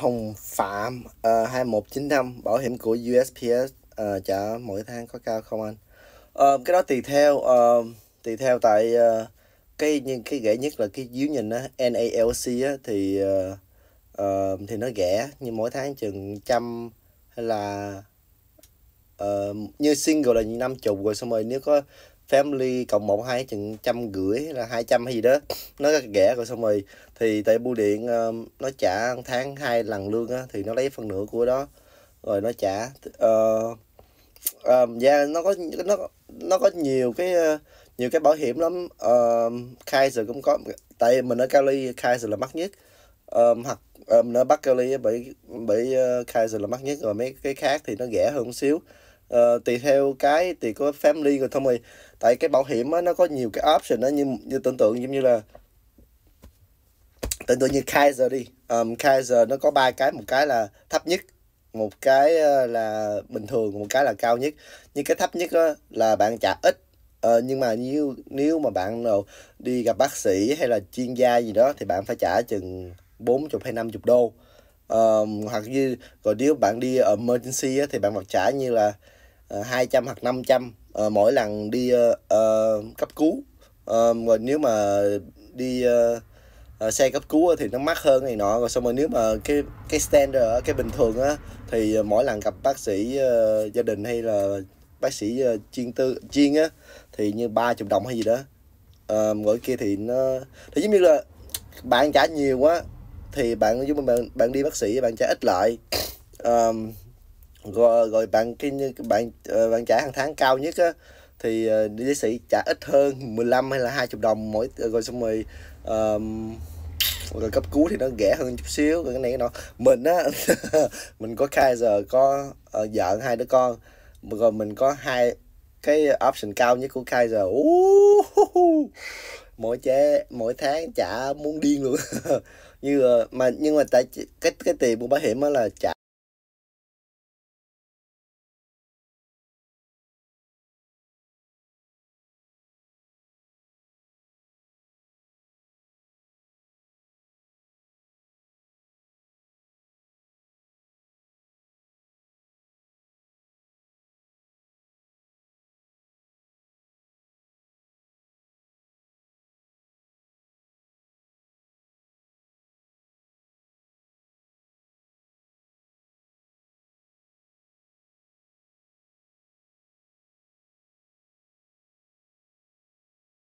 Hồng Phạm uh, ờ, 2195 bảo hiểm của USPS uh, ờ, mỗi tháng có cao không anh? Uh, cái đó tùy theo uh, tùy theo tại uh, cái nhưng cái rẻ nhất là cái dưới nhìn á NALC á thì uh, uh, thì nó rẻ nhưng mỗi tháng chừng trăm hay là uh, như single là năm chục rồi xong rồi nếu có family cộng một hai chừng trăm rưỡi là hai trăm hay gì đó nó ghẻ rồi xong rồi thì tại bưu điện ờ, nó trả tháng hai lần lương á thì nó lấy phần nửa của đó rồi nó trả uh, um, yeah, nó có nó nó có nhiều cái ờ, nhiều cái bảo hiểm lắm um, Kaiser cũng có tại mình ở Cali Kaiser là mắc nhất um, hoặc mình ở Bắc Cali bị bị uh, Kaiser là mắc nhất rồi mấy cái khác thì nó rẻ hơn một xíu Ờ, tùy theo cái tùy có family rồi thôi mày tại cái bảo hiểm á, nó có nhiều cái option đó như như tưởng tượng giống như là tưởng tượng như Kaiser đi um, Kaiser nó có ba cái một cái là thấp nhất một cái ờ, là bình thường một cái là cao nhất nhưng cái thấp nhất đó là bạn trả ít ờ, nhưng mà nếu nếu mà bạn nào đi gặp bác sĩ hay là chuyên gia gì đó thì bạn phải trả chừng 40 hay 50 đô ờ, hoặc như còn nếu bạn đi emergency á, thì bạn phải trả như là 200 ờ, hoặc 500 à, ờ, mỗi lần đi uh, cấp cứu à, rồi nếu mà đi uh, xe cấp cứu thì nó mắc hơn này nọ rồi xong rồi nếu mà cái cái standard cái bình thường á thì mỗi lần gặp bác sĩ uh, gia đình hay là bác sĩ uh, chuyên tư chuyên á thì như ba chục đồng hay gì đó à, mỗi kia thì nó thì giống như là bạn trả nhiều quá thì bạn giống như bạn bạn đi bác sĩ bạn trả ít lại um, rồi, rồi bạn cái như bạn ờ, bạn trả hàng tháng cao nhất á thì ờ, tiến sĩ trả ít hơn 15 hay là 20 đồng mỗi ờ, rồi xong rồi um, rồi cấp cứu thì nó rẻ hơn chút xíu rồi cái này nọ mình á mình có Kaiser có uh, vợ hai đứa con rồi mình có hai cái option cao nhất của Kaiser uh, mỗi chế mỗi tháng trả muốn điên luôn như mà nhưng mà tại cái cái tiền của bảo hiểm á là trả